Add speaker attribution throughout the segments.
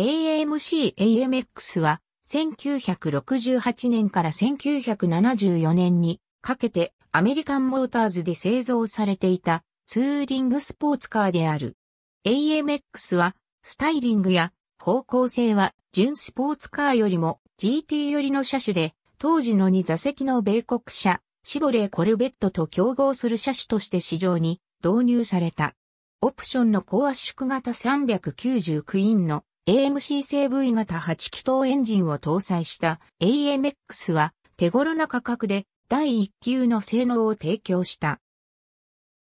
Speaker 1: AMC AMX は1968年から1974年にかけてアメリカンモーターズで製造されていたツーリングスポーツカーである。AMX はスタイリングや方向性は純スポーツカーよりも GT 寄りの車種で当時の2座席の米国車シボレーコルベットと競合する車種として市場に導入された。オプションの高圧縮型390クイーンの AMC-CV 型8気筒エンジンを搭載した AMX は手頃な価格で第1級の性能を提供した。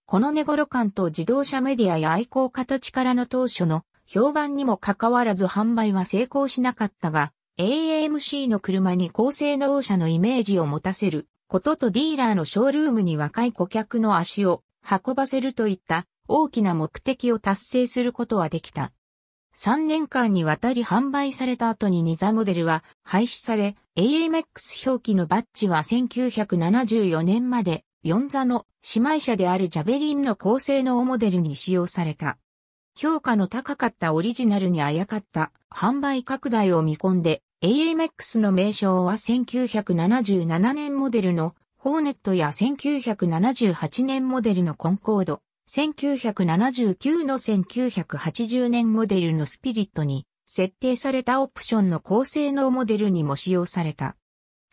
Speaker 1: この寝頃感と自動車メディアや愛好家たちからの当初の評判にもかかわらず販売は成功しなかったが、AMC の車に高性能車のイメージを持たせることとディーラーのショールームに若い顧客の足を運ばせるといった大きな目的を達成することはできた。3年間にわたり販売された後にニザモデルは廃止され、AMX 表記のバッジは1974年まで4座の姉妹車であるジャベリンの高性能モデルに使用された。評価の高かったオリジナルにあやかった販売拡大を見込んで AMX の名称は1977年モデルのホーネットや1978年モデルのコンコード、1979の1980年モデルのスピリットに設定されたオプションの高性能モデルにも使用された。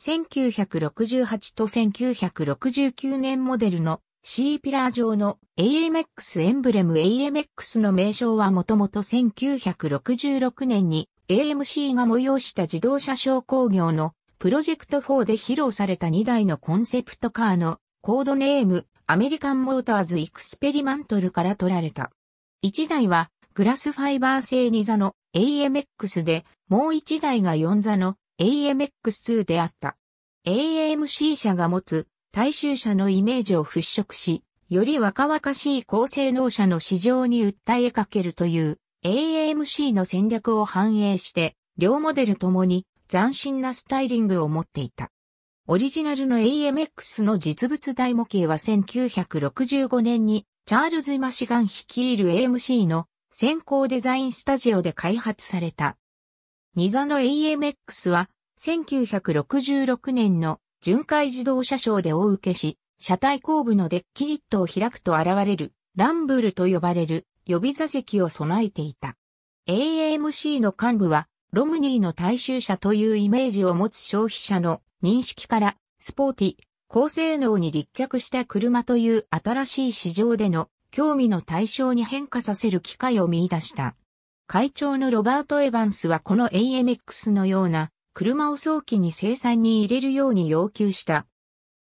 Speaker 1: 1968と1969年モデルの C ピラー上の AMX エンブレム AMX の名称はもともと1966年に AMC が催した自動車商工業のプロジェクト4で披露された2台のコンセプトカーのコードネームアメリカンモーターズ・エクスペリマントルから取られた。1台はグラスファイバー製2座の AMX で、もう1台が4座の AMX2 であった。AMC 社が持つ大衆車のイメージを払拭し、より若々しい高性能車の市場に訴えかけるという AMC の戦略を反映して、両モデルともに斬新なスタイリングを持っていた。オリジナルの AMX の実物大模型は1965年にチャールズ・マシガン率いる AMC の先行デザインスタジオで開発された。ニザの AMX は1966年の巡回自動車ショーで大受けし、車体後部のデッキリットを開くと現れるランブルと呼ばれる予備座席を備えていた。AMC の幹部はロムニーの大衆車というイメージを持つ消費者の認識からスポーティ、高性能に立脚した車という新しい市場での興味の対象に変化させる機会を見出した。会長のロバート・エヴァンスはこの AMX のような車を早期に生産に入れるように要求した。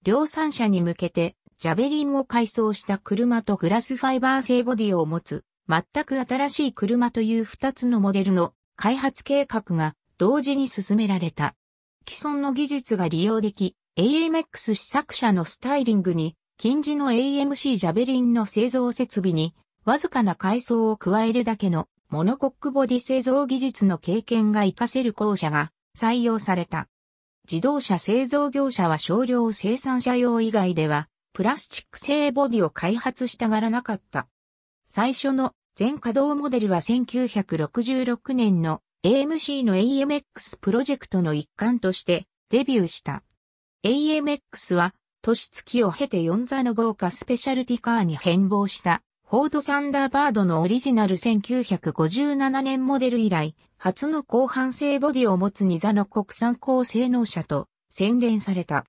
Speaker 1: 量産車に向けてジャベリンを改装した車とグラスファイバー製ボディを持つ全く新しい車という2つのモデルの開発計画が同時に進められた。既存の技術が利用でき、AMX 試作車のスタイリングに、近似の AMC ジャベリンの製造設備に、わずかな階層を加えるだけのモノコックボディ製造技術の経験が活かせる校舎が採用された。自動車製造業者は少量生産者用以外では、プラスチック製ボディを開発したがらなかった。最初の全稼働モデルは1966年の AMC の AMX プロジェクトの一環としてデビューした。AMX は年月を経て4座の豪華スペシャルティカーに変貌したフォードサンダーバードのオリジナル1957年モデル以来初の広範性ボディを持つ2座の国産高性能車と宣伝された。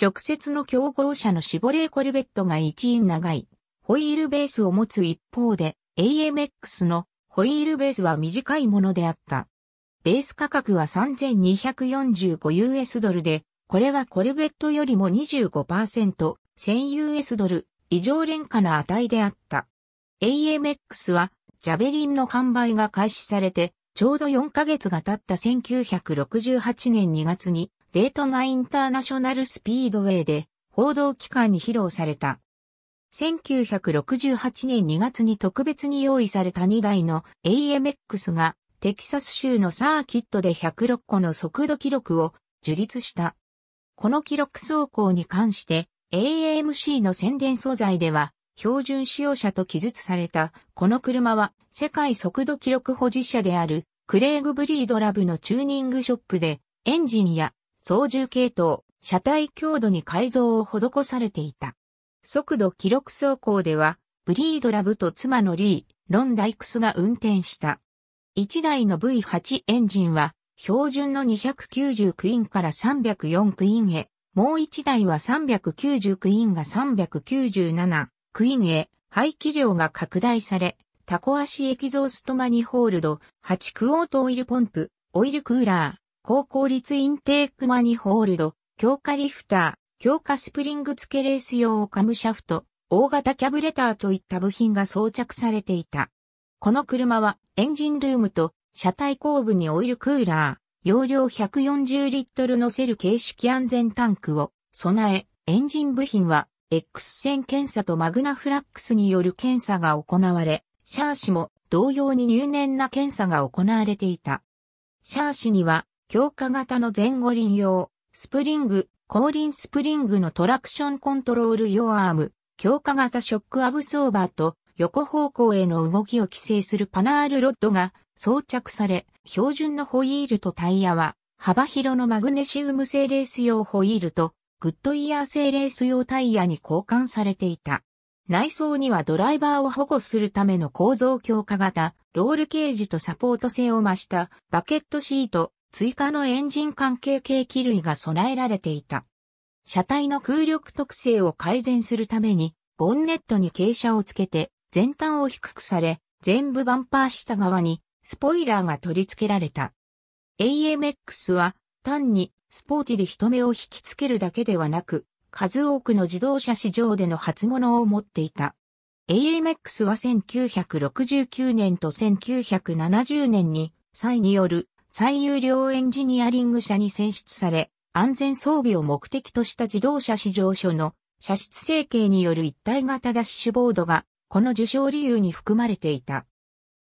Speaker 1: 直接の競合車のシボレーコルベットが1位長いホイールベースを持つ一方で AMX のホイールベースは短いものであった。ベース価格は 3245US ドルで、これはコルベットよりも 25%1000US ドル以上廉価な値であった。AMX はジャベリンの販売が開始されて、ちょうど4ヶ月が経った1968年2月に、デートナインターナショナルスピードウェイで報道機関に披露された。1968年2月に特別に用意された2台の AMX がテキサス州のサーキットで106個の速度記録を樹立した。この記録走行に関して a m c の宣伝素材では標準使用車と記述されたこの車は世界速度記録保持者であるクレイグ・ブリードラブのチューニングショップでエンジンや操縦系統、車体強度に改造を施されていた。速度記録走行では、ブリードラブと妻のリー、ロンダイクスが運転した。1台の V8 エンジンは、標準の290クイーンから304クイーンへ、もう1台は390クイーンが397クイーンへ、排気量が拡大され、タコ足エキゾーストマニホールド、8クオートオイルポンプ、オイルクーラー、高効率インテークマニホールド、強化リフター、強化スプリング付けレース用カムシャフト、大型キャブレターといった部品が装着されていた。この車はエンジンルームと車体後部にオイルクーラー、容量140リットル乗せる形式安全タンクを備え、エンジン部品は X 線検査とマグナフラックスによる検査が行われ、シャーシも同様に入念な検査が行われていた。シャーシには強化型の前後輪用、スプリング、後輪スプリングのトラクションコントロール用アーム、強化型ショックアブソーバーと横方向への動きを規制するパナールロッドが装着され、標準のホイールとタイヤは幅広のマグネシウム製レース用ホイールとグッドイヤー製レース用タイヤに交換されていた。内装にはドライバーを保護するための構造強化型、ロールケージとサポート性を増したバケットシート、追加のエンジン関係系機類が備えられていた。車体の空力特性を改善するために、ボンネットに傾斜をつけて、前端を低くされ、全部バンパー下側に、スポイラーが取り付けられた。AMX は、単に、スポーティで人目を引きつけるだけではなく、数多くの自動車市場での初物を持っていた。AMX は1969年と1970年に、際による最優良エンジニアリング社に選出され、安全装備を目的とした自動車市場所の射出成形による一体型ダッシュボードが、この受賞理由に含まれていた。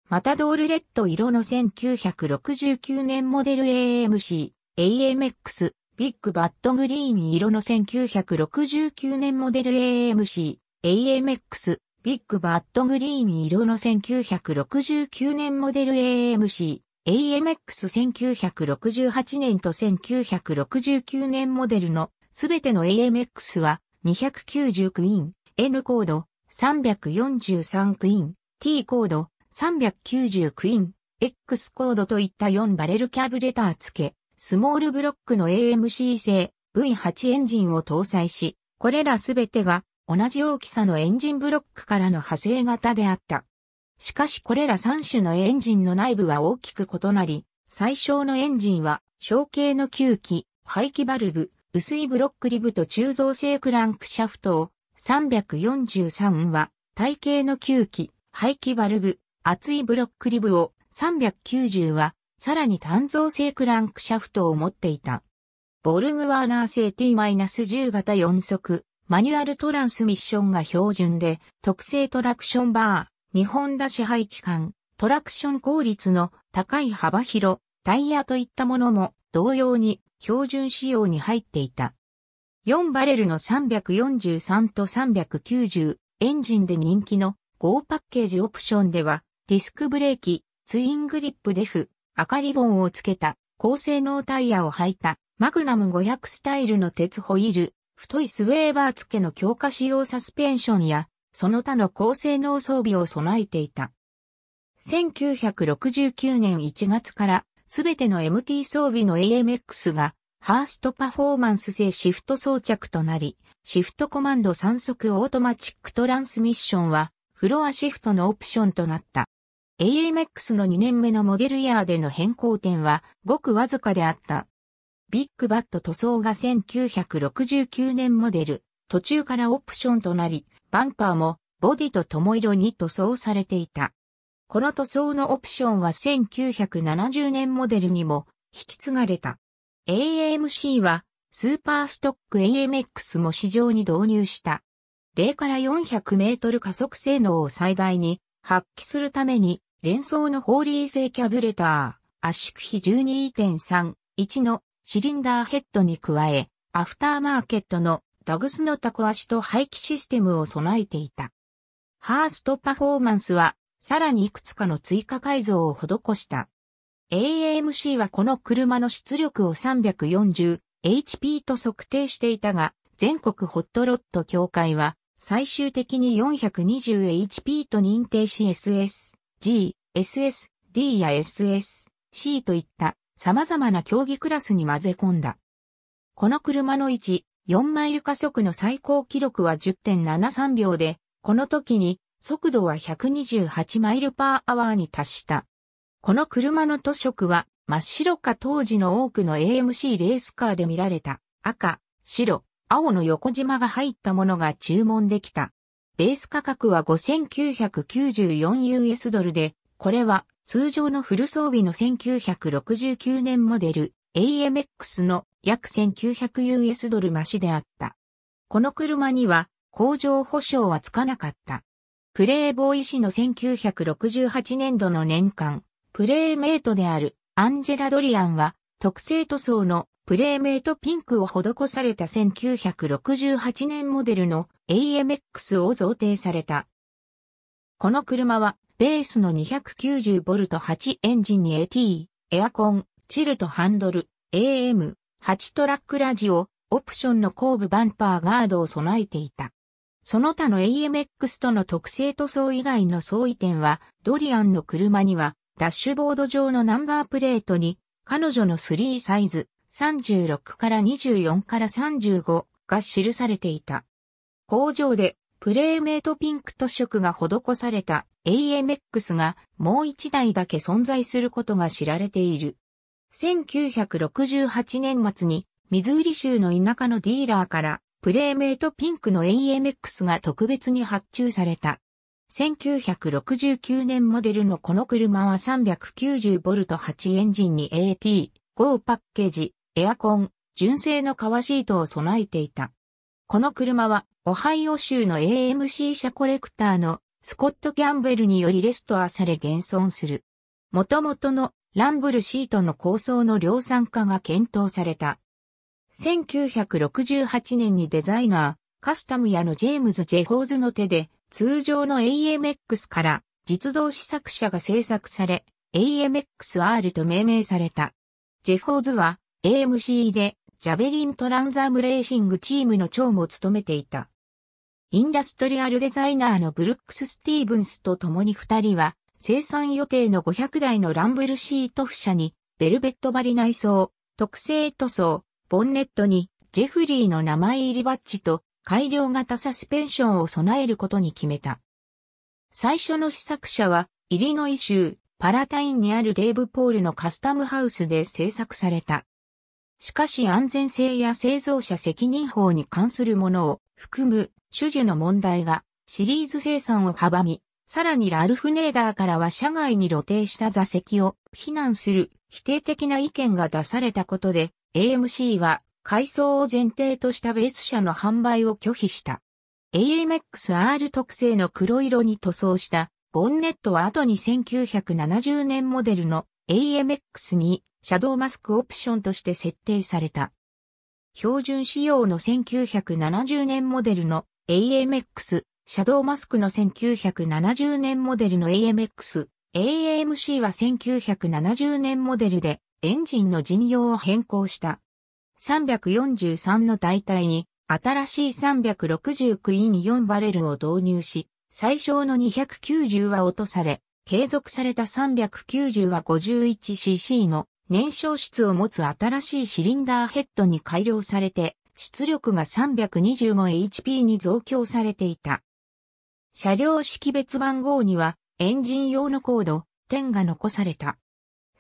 Speaker 1: マタドールレッド色の1969年モデル AMC、AMX、ビッグバッドグリーン色の1969年モデル AMC、AMX、ビッグバッドグリーン色の1969年モデル AMC、AMX1968 年と1969年モデルのすべての AMX は290クイーン、N コード、343クイーン、T コード、390クイーン、X コードといった4バレルキャブレター付け、スモールブロックの AMC 製 V8 エンジンを搭載し、これらすべてが同じ大きさのエンジンブロックからの派生型であった。しかしこれら3種のエンジンの内部は大きく異なり、最小のエンジンは小径の吸気、排気バルブ、薄いブロックリブと鋳造性クランクシャフトを、343は体型の吸気、排気バルブ、厚いブロックリブを、390はさらに単造性クランクシャフトを持っていた。ボルグワーナー製 T-10 型4速、マニュアルトランスミッションが標準で、特製トラクションバー、日本田支配機関、トラクション効率の高い幅広、タイヤといったものも同様に標準仕様に入っていた。4バレルの343と390エンジンで人気の5パッケージオプションではディスクブレーキ、ツイングリップデフ、赤リボンをつけた高性能タイヤを履いたマグナム500スタイルの鉄ホイール、太いスウェーバー付けの強化仕様サスペンションやその他の高性能装備を備えていた。1969年1月からすべての MT 装備の AMX がハーストパフォーマンス製シフト装着となり、シフトコマンド3速オートマチックトランスミッションはフロアシフトのオプションとなった。AMX の2年目のモデルイヤーでの変更点はごくわずかであった。ビッグバット塗装が1969年モデル、途中からオプションとなり、バンパーもボディと共色に塗装されていた。この塗装のオプションは1970年モデルにも引き継がれた。AMC はスーパーストック AMX も市場に導入した。0から400メートル加速性能を最大に発揮するために連想のホーリー製キャブレター、圧縮比12.31のシリンダーヘッドに加え、アフターマーケットのダグスのタコ足と排気システムを備えていた。ハーストパフォーマンスは、さらにいくつかの追加改造を施した。AAMC はこの車の出力を 340HP と測定していたが、全国ホットロット協会は、最終的に 420HP と認定し SS、G、SS、D や SS、C といった様々な競技クラスに混ぜ込んだ。この車の位置、4マイル加速の最高記録は10.73秒で、この時に速度は128マイルパーアワーに達した。この車の塗色は真っ白か当時の多くの AMC レースカーで見られた赤、白、青の横縞が入ったものが注文できた。ベース価格は 5994US ドルで、これは通常のフル装備の1969年モデル AMX の約 1900US ドル増しであった。この車には工場保証はつかなかった。プレイボーイ氏の1968年度の年間、プレーメイトであるアンジェラ・ドリアンは特製塗装のプレーメイトピンクを施された1968年モデルの AMX を贈呈された。この車はベースの 290V8 エンジンに AT、エアコン、チルトハンドル、AM、8トラックラジオ、オプションの後部バンパーガードを備えていた。その他の AMX との特性塗装以外の相違点は、ドリアンの車には、ダッシュボード上のナンバープレートに、彼女の3サイズ、36から24から35が記されていた。工場で、プレーメイトピンク塗色が施された AMX がもう一台だけ存在することが知られている。1968年末に、ミズーリ州の田舎のディーラーから、プレーメイトピンクの AMX が特別に発注された。1969年モデルのこの車は 390V8 エンジンに AT、5パッケージ、エアコン、純正の革シートを備えていた。この車は、オハイオ州の AMC 社コレクターのスコット・ギャンベルによりレストアされ現存する。元々のランブルシートの構想の量産化が検討された。1968年にデザイナー、カスタム屋のジェームズ・ジェホーズの手で、通常の AMX から実動試作車が製作され、AMXR と命名された。ジェホーズは AMC でジャベリントランザームレーシングチームの長も務めていた。インダストリアルデザイナーのブルックス・スティーブンスと共に二人は生産予定の500台のランブルシートフ車に、ベルベット張り内装、特製塗装、ボンネットに、ジェフリーの名前入りバッジと、改良型サスペンションを備えることに決めた。最初の試作車は、イリノイ州、パラタインにあるデーブ・ポールのカスタムハウスで製作された。しかし安全性や製造者責任法に関するものを含む種々の問題がシリーズ生産を阻み、さらにラルフ・ネーダーからは車外に露呈した座席を非難する否定的な意見が出されたことで AMC は改装を前提としたベース車の販売を拒否した。AMXR 特製の黒色に塗装したボンネットは後に1970年モデルの AMX にシャドウマスクオプションとして設定された。標準仕様の1970年モデルの AMX シャドーマスクの1970年モデルの AMX、AAMC は1970年モデルでエンジンの陣容を変更した。343の代替に新しい3 6 9 e ン4バレルを導入し、最小の290は落とされ、継続された390は 51cc の燃焼室を持つ新しいシリンダーヘッドに改良されて、出力が 325HP に増強されていた。車両識別番号にはエンジン用のコード、点が残された。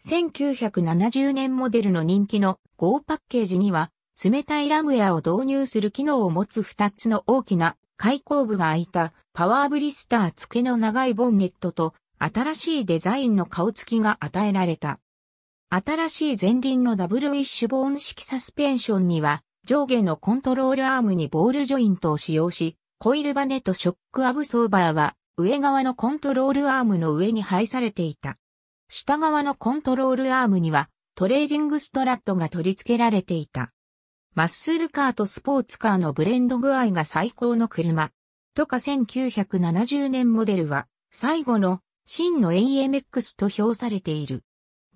Speaker 1: 1970年モデルの人気の GO パッケージには、冷たいラムエアを導入する機能を持つ2つの大きな開口部が開いたパワーブリスター付けの長いボンネットと新しいデザインの顔つきが与えられた。新しい前輪のダブルウィッシュボーン式サスペンションには上下のコントロールアームにボールジョイントを使用し、コイルバネとショックアブソーバーは上側のコントロールアームの上に配されていた。下側のコントロールアームにはトレーディングストラットが取り付けられていた。マッスルカーとスポーツカーのブレンド具合が最高の車。とか1970年モデルは最後の真の AMX と評されている。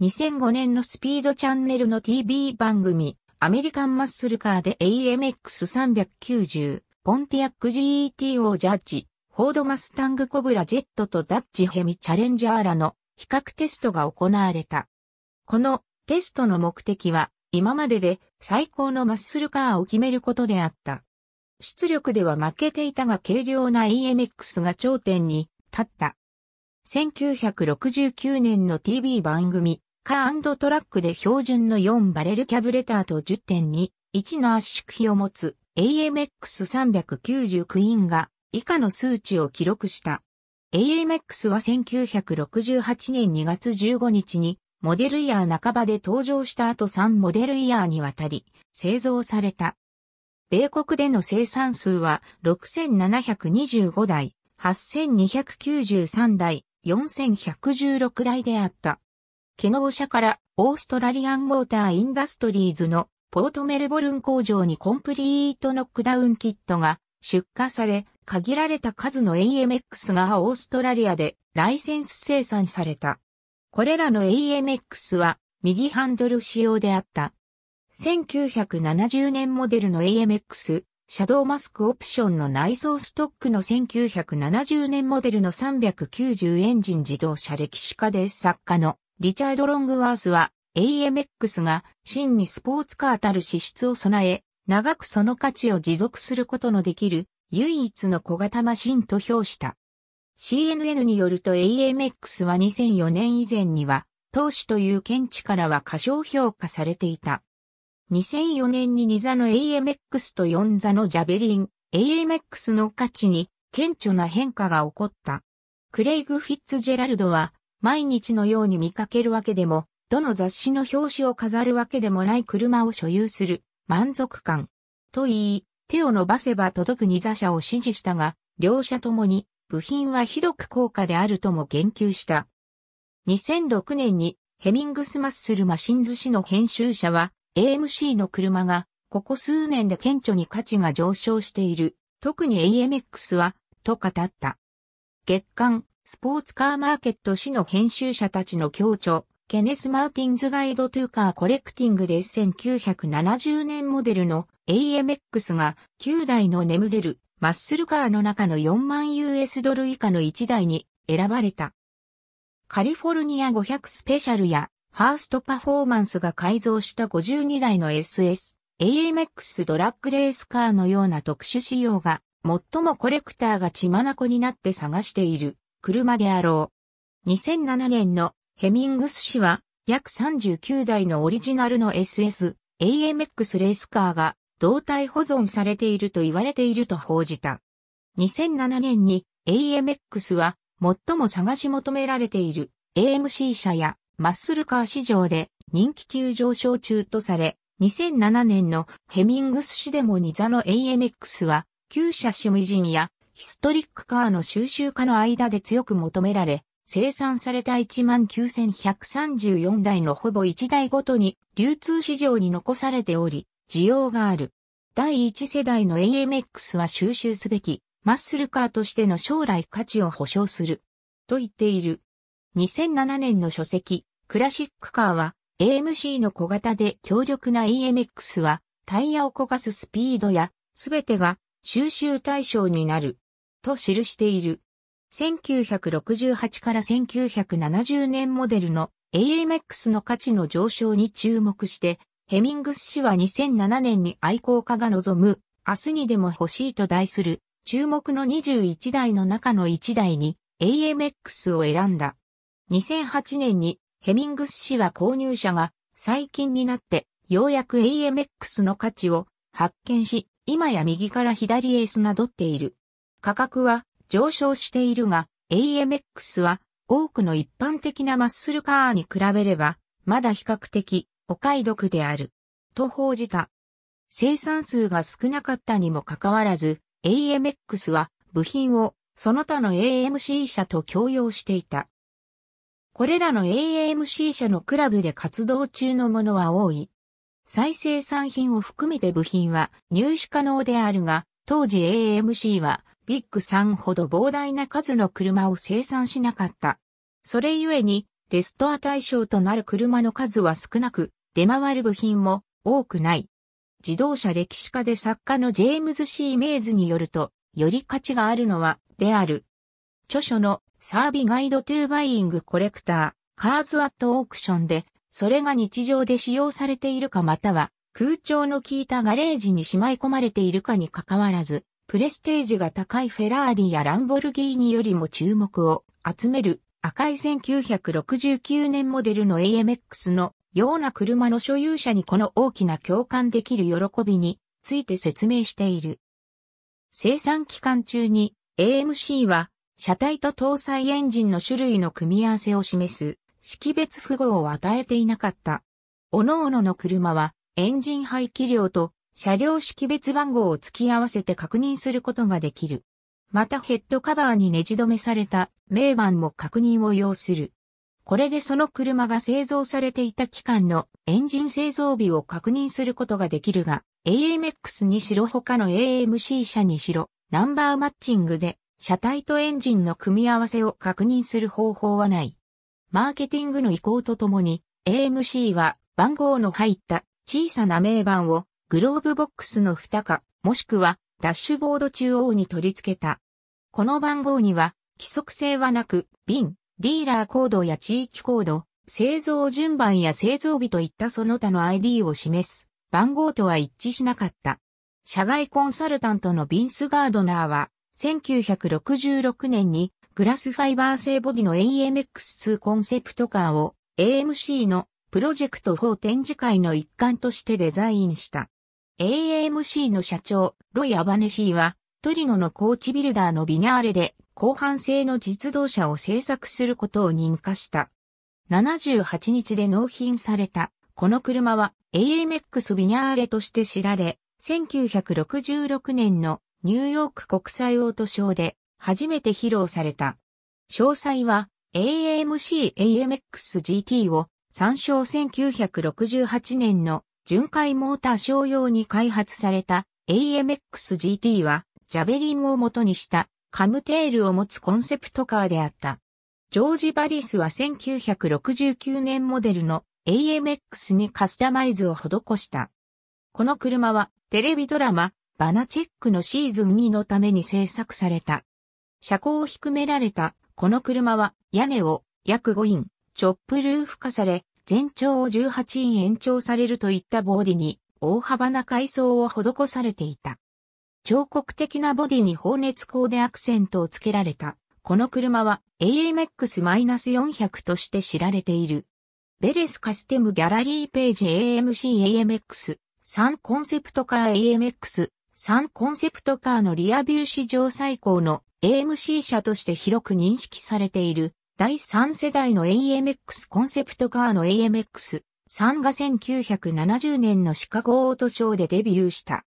Speaker 1: 2005年のスピードチャンネルの TV 番組アメリカンマッスルカーで AMX390 ポンティアック GET o ジャッジ、フォードマスタングコブラジェットとダッジヘミチャレンジャーらの比較テストが行われた。このテストの目的は今までで最高のマッスルカーを決めることであった。出力では負けていたが軽量な EMX が頂点に立った。1969年の TV 番組、カートラックで標準の4バレルキャブレターと10.2、1の圧縮比を持つ AMX390 クイーンが以下の数値を記録した。AMX は1968年2月15日にモデルイヤー半ばで登場した後3モデルイヤーにわたり製造された。米国での生産数は6725台、8293台、4116台であった。ケノー社からオーストラリアンモーターインダストリーズのポートメルボルン工場にコンプリートノックダウンキットが出荷され、限られた数の AMX がオーストラリアでライセンス生産された。これらの AMX は右ハンドル仕様であった。1970年モデルの AMX、シャドウマスクオプションの内装ストックの1970年モデルの390エンジン自動車歴史家で作家のリチャード・ロングワースは AMX が真にスポーツカーたる資質を備え、長くその価値を持続することのできる唯一の小型マシンと評した。CNN によると AMX は2004年以前には、投資という見地からは過小評価されていた。2004年に2座の AMX と4座のジャベリン、AMX の価値に顕著な変化が起こった。クレイグ・フィッツジェラルドは、毎日のように見かけるわけでもどの雑誌の表紙を飾るわけでもない車を所有する満足感。と言い、手を伸ばせば届く二座車を支持したが、両者ともに部品はひどく高価であるとも言及した。2006年にヘミングスマッスルマシンズ誌の編集者は AMC の車がここ数年で顕著に価値が上昇している。特に AMX は、と語った。月刊スポーツカーマーケット誌の編集者たちの協調、ケネス・マーティンズ・ガイド・トゥーカー・コレクティングで1970年モデルの AMX が9台の眠れるマッスルカーの中の4万 US ドル以下の1台に選ばれた。カリフォルニア500スペシャルやファーストパフォーマンスが改造した52台の SS、AMX ドラッグレースカーのような特殊仕様が最もコレクターが血眼になって探している車であろう。2007年のヘミングス氏は、約39台のオリジナルの SS、AMX レースカーが胴体保存されていると言われていると報じた。2007年に AMX は最も探し求められている AMC 車やマッスルカー市場で人気急上昇中とされ、2007年のヘミングス氏でもニザの AMX は旧車趣味人やヒストリックカーの収集家の間で強く求められ、生産された19,134台のほぼ1台ごとに流通市場に残されており、需要がある。第1世代の AMX は収集すべき、マッスルカーとしての将来価値を保証する。と言っている。2007年の書籍、クラシックカーは、AMC の小型で強力な e m x は、タイヤを焦がすスピードや、すべてが収集対象になる。と記している。1968から1970年モデルの AMX の価値の上昇に注目して、ヘミングス氏は2007年に愛好家が望む、明日にでも欲しいと題する、注目の21台の中の1台に AMX を選んだ。2008年にヘミングス氏は購入者が最近になってようやく AMX の価値を発見し、今や右から左へスなどっている。価格は上昇しているが、AMX は多くの一般的なマッスルカーに比べれば、まだ比較的お買い得である。と報じた。生産数が少なかったにもかかわらず、AMX は部品をその他の AMC 社と共用していた。これらの AMC 社のクラブで活動中のものは多い。再生産品を含めて部品は入手可能であるが、当時 AMC はビッグ3ほど膨大な数の車を生産しなかった。それゆえに、レストア対象となる車の数は少なく、出回る部品も多くない。自動車歴史家で作家のジェームズ・シー・メイズによると、より価値があるのは、である。著書のサービガイド・トゥ・バイイング・コレクター、カーズ・アット・オークションで、それが日常で使用されているかまたは、空調の効いたガレージにしまい込まれているかにかかわらず、プレステージが高いフェラーリやランボルギーニよりも注目を集める赤い1969年モデルの AMX のような車の所有者にこの大きな共感できる喜びについて説明している。生産期間中に AMC は車体と搭載エンジンの種類の組み合わせを示す識別符号を与えていなかった。各々の車はエンジン排気量と車両識別番号を付き合わせて確認することができる。またヘッドカバーにネジ止めされた名板も確認を要する。これでその車が製造されていた期間のエンジン製造日を確認することができるが、AMX にしろ他の AMC 車にしろ、ナンバーマッチングで車体とエンジンの組み合わせを確認する方法はない。マーケティングの意向とともに、AMC は番号の入った小さな名板をグローブボックスの蓋か、もしくはダッシュボード中央に取り付けた。この番号には規則性はなく、瓶、ディーラーコードや地域コード、製造順番や製造日といったその他の ID を示す番号とは一致しなかった。社外コンサルタントのビンス・ガードナーは、1966年にグラスファイバー製ボディの AMX2 コンセプトカーを AMC のプロジェクト4展示会の一環としてデザインした。AMC の社長、ロイ・アバネシーは、トリノのコーチビルダーのビニャーレで、後半製の実動車を製作することを認可した。78日で納品された、この車は AMX ビニャーレとして知られ、1966年のニューヨーク国際オートショーで初めて披露された。詳細は AMC AMX GT を参照1968年の巡回モーター商用に開発された AMX-GT は、ジャベリンを元にしたカムテールを持つコンセプトカーであった。ジョージ・バリスは1969年モデルの AMX にカスタマイズを施した。この車はテレビドラマバナチェックのシーズン2のために制作された。車高を低められたこの車は屋根を約5インチョップルーフ化され全長を18イン延長されるといったボディに大幅な改装を施されていた。彫刻的なボディに放熱光でアクセントをつけられた。この車は AMX-400 として知られている。ベレスカステムギャラリーページ AMC AMX3 コンセプトカー AMX3 コンセプトカーのリアビュー史上最高の AMC 車として広く認識されている第3世代の AMX コンセプトカーの AMX3 が1970年のシカゴオートショーでデビューした。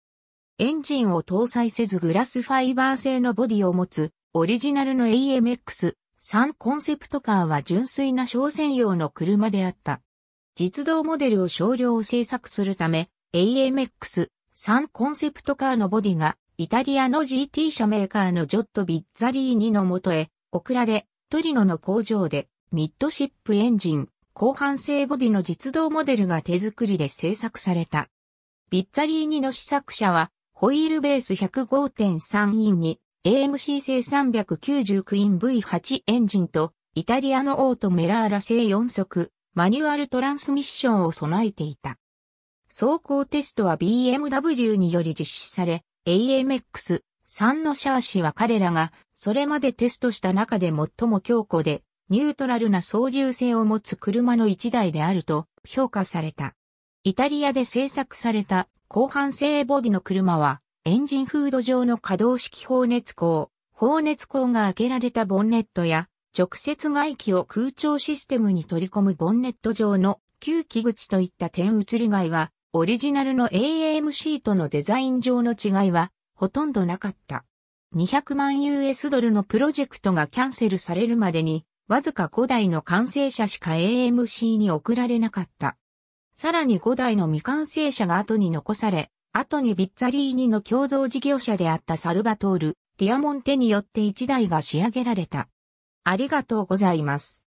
Speaker 1: エンジンを搭載せずグラスファイバー製のボディを持つオリジナルの AMX3 コンセプトカーは純粋な商船用の車であった。実動モデルを少量制作するため AMX3 コンセプトカーのボディがイタリアの GT 社メーカーのジョット・ビッツァリーニのもとへ送られトリノの工場で、ミッドシップエンジン、後半製ボディの実動モデルが手作りで製作された。ビッツァリーニの試作車は、ホイールベース105.3インに AMC 製399イン V8 エンジンとイタリアのオートメラーラ製4速マニュアルトランスミッションを備えていた。走行テストは BMW により実施され AMX サンノシャーシは彼らが、それまでテストした中で最も強固で、ニュートラルな操縦性を持つ車の一台であると評価された。イタリアで製作された後半製ボディの車は、エンジンフード上の可動式放熱口、放熱口が開けられたボンネットや、直接外気を空調システムに取り込むボンネット上の旧気口といった点移り外は、オリジナルの a m c とのデザイン上の違いはほとんどなかった。200万 US ドルのプロジェクトがキャンセルされるまでに、わずか5台の完成車しか AMC に送られなかった。さらに5台の未完成車が後に残され、後にビッツァリーニの共同事業者であったサルバトール、ディアモンテによって1台が仕上げられた。ありがとうございます。